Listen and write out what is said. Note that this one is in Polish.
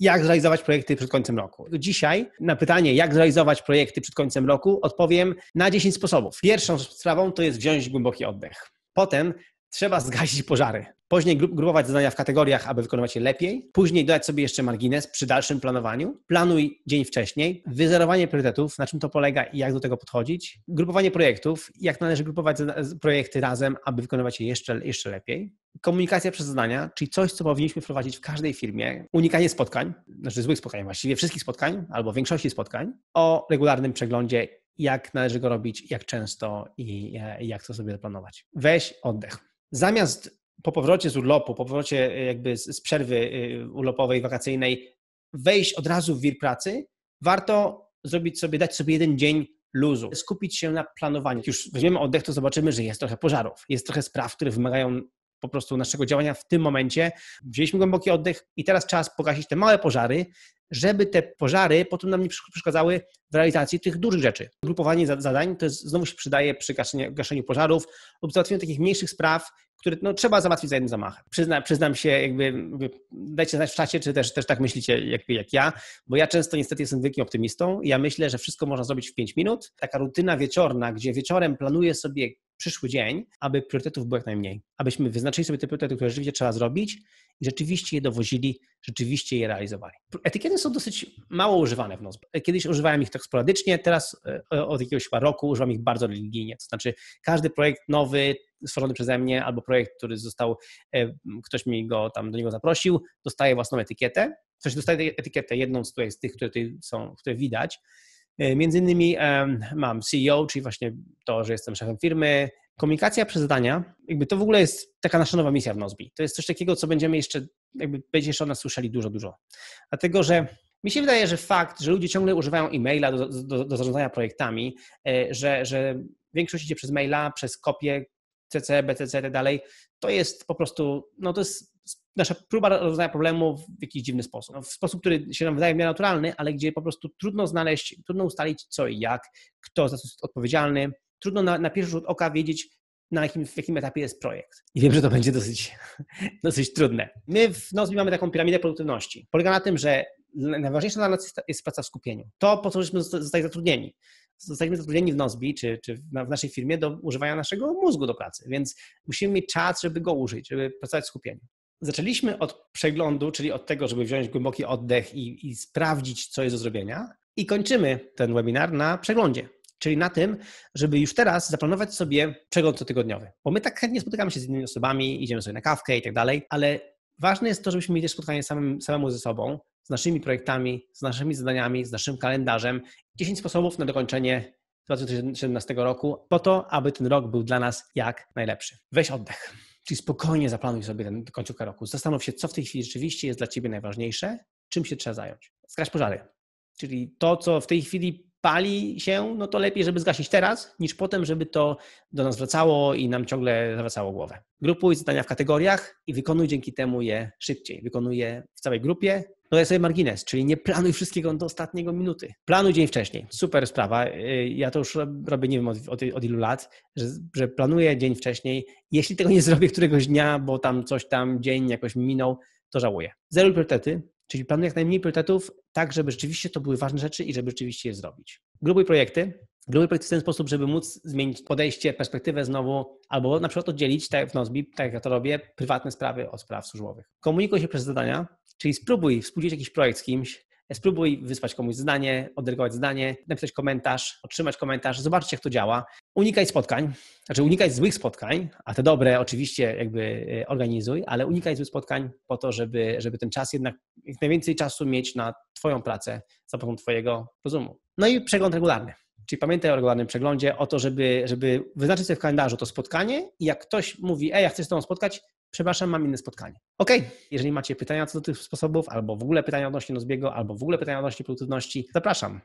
jak zrealizować projekty przed końcem roku. Dzisiaj na pytanie, jak zrealizować projekty przed końcem roku, odpowiem na 10 sposobów. Pierwszą sprawą to jest wziąć głęboki oddech. Potem Trzeba zgasić pożary. Później grupować zadania w kategoriach, aby wykonywać je lepiej. Później dodać sobie jeszcze margines przy dalszym planowaniu. Planuj dzień wcześniej. Wyzerowanie priorytetów, na czym to polega i jak do tego podchodzić. Grupowanie projektów, jak należy grupować projekty razem, aby wykonywać je jeszcze, jeszcze lepiej. Komunikacja przez zadania, czyli coś, co powinniśmy wprowadzić w każdej firmie. Unikanie spotkań, znaczy złych spotkań, właściwie wszystkich spotkań albo większości spotkań. O regularnym przeglądzie jak należy go robić, jak często i e, jak to sobie zaplanować. Weź oddech zamiast po powrocie z urlopu, po powrocie e, jakby z, przerwy e, urlopowej, wakacyjnej, wejść od razu w wir pracy, warto zrobić sobie, dać sobie jeden dzień luzu, skupić się na planowaniu. Jak już weźmiemy oddech, to zobaczymy, że jest trochę pożarów, jest trochę spraw, które wymagają po prostu naszego działania w tym momencie. Wzięliśmy głęboki oddech i teraz czas pogasić te małe pożary, żeby te pożary potem nam nie przeszkadzały w realizacji tych dużych rzeczy. Grupowanie zadań to jest, znowu się przydaje przy gaszeniu, pożarów lub załatwieniu takich mniejszych spraw, które no, trzeba załatwić za jednym zamachem. Przyzna, przyznam się, jakby dajcie znać w czasie, czy też, też tak myślicie jak, jak ja, bo ja często niestety jestem wielkim optymistą i ja myślę, że wszystko można zrobić w 5 minut. Taka rutyna wieczorna, gdzie wieczorem planuję sobie przyszły dzień, aby priorytetów było jak najmniej. Abyśmy wyznaczyli sobie te priorytety, które rzeczywiście trzeba zrobić i rzeczywiście je dowozili, rzeczywiście je realizowali. Etykiety są dosyć mało używane w NOSB. Kiedyś używałem ich tak sporadycznie, teraz e, od jakiegoś chyba roku używam ich bardzo religijnie. To znaczy każdy projekt nowy, stworzony przeze mnie albo projekt, który został, e, ktoś mi go tam do niego zaprosił, dostaje własną etykietę. Ktoś dostaje etykietę jedną z, z tych, które tutaj są, które widać E, między innymi e, mam CEO, czyli właśnie to, że jestem szefem firmy. Komunikacja przez zadania, jakby to w ogóle jest taka nasza nowa misja w Nozbi. To jest coś takiego, co będziemy jeszcze, jakby będziecie jeszcze o nas słyszeli dużo, dużo. Dlatego, że mi się wydaje, że fakt, że ludzie ciągle używają e-maila do, do, do zarządzania projektami, e, że, że większość idzie przez maila, przez kopie, CC, BCC i tak dalej, to jest po prostu, no to jest nasza próba rozwiązania problemu w jakiś dziwny sposób. No, w sposób, który się nam wydaje w naturalny, ale gdzie po prostu trudno znaleźć, trudno ustalić co i jak, kto za co jest odpowiedzialny. Trudno na, na pierwszy rzut oka wiedzieć, na jakim, w jakim etapie jest projekt. I wiem, że to będzie dosyć, dosyć trudne. My w Nozbi mamy taką piramidę produktywności. Polega na tym, że najważniejsza dla nas jest praca w skupieniu. To, po co żeśmy zostali zatrudnieni. Zostaliśmy zatrudnieni w Nozbi czy, czy w naszej firmie do używania naszego mózgu do pracy, więc musimy mieć czas, żeby go użyć, żeby pracować w skupieniu. Zaczęliśmy od przeglądu, czyli od tego, żeby wziąć głęboki oddech i, i sprawdzić, co jest do zrobienia, i kończymy ten webinar na przeglądzie czyli na tym, żeby już teraz zaplanować sobie przegląd cotygodniowy. Bo my tak chętnie spotykamy się z innymi osobami, idziemy sobie na kawkę i tak dalej, ale ważne jest to, żebyśmy mieli też spotkanie samym, samemu ze sobą, z naszymi projektami, z naszymi zadaniami, z naszym kalendarzem. 10 sposobów na dokończenie 2017 roku, po to, aby ten rok był dla nas jak najlepszy. Weź oddech. Czyli spokojnie zaplanuj sobie ten końcówkę roku. Zastanów się, co w tej chwili rzeczywiście jest dla ciebie najważniejsze, czym się trzeba zająć. Zgasz pożary. Czyli to, co w tej chwili pali się, no to lepiej, żeby zgasić teraz, niż potem, żeby to do nas wracało i nam ciągle zawracało głowę. Grupuj zadania w kategoriach i wykonuj dzięki temu je szybciej. Wykonuj je w całej grupie, no ja sobie margines, czyli nie planuj wszystkiego do ostatniego minuty. Planuj dzień wcześniej. Super sprawa. Y, ja to już robię, nie wiem od, od, od ilu lat, że, że, planuję dzień wcześniej. Jeśli tego nie zrobię któregoś dnia, bo tam coś tam, dzień jakoś minął, to żałuję. Zero priorytety, czyli planuj jak najmniej priorytetów, tak żeby rzeczywiście to były ważne rzeczy i żeby rzeczywiście je zrobić. Grubuj projekty, drugi projekt w ten sposób, żeby móc zmienić podejście, perspektywę znowu, albo na przykład oddzielić, tak jak w Nozbi, tak jak ja to robię, prywatne sprawy od spraw służbowych. Komunikuj się przez zadania, czyli spróbuj współdzielić jakiś projekt z kimś, spróbuj wysłać komuś zdanie, oddelegować zdanie, napisać komentarz, otrzymać komentarz, zobaczcie jak to działa. Unikaj spotkań, znaczy unikaj złych spotkań, a te dobre oczywiście jakby y, organizuj, ale unikaj złych spotkań po to, żeby, żeby ten czas jednak, jak najwięcej czasu mieć na Twoją pracę za pomocą Twojego rozumu. No i przegląd regularny. Czyli pamiętaj o regularnym przeglądzie, o to, żeby, żeby wyznaczyć sobie w kalendarzu to spotkanie i jak ktoś mówi, ej, ja chcę się z tobą spotkać, przepraszam, mam inne spotkanie. OK, jeżeli macie pytania co do tych sposobów, albo w ogóle pytania odnośnie Nozbiego, albo w ogóle pytania odnośnie produktywności, zapraszam.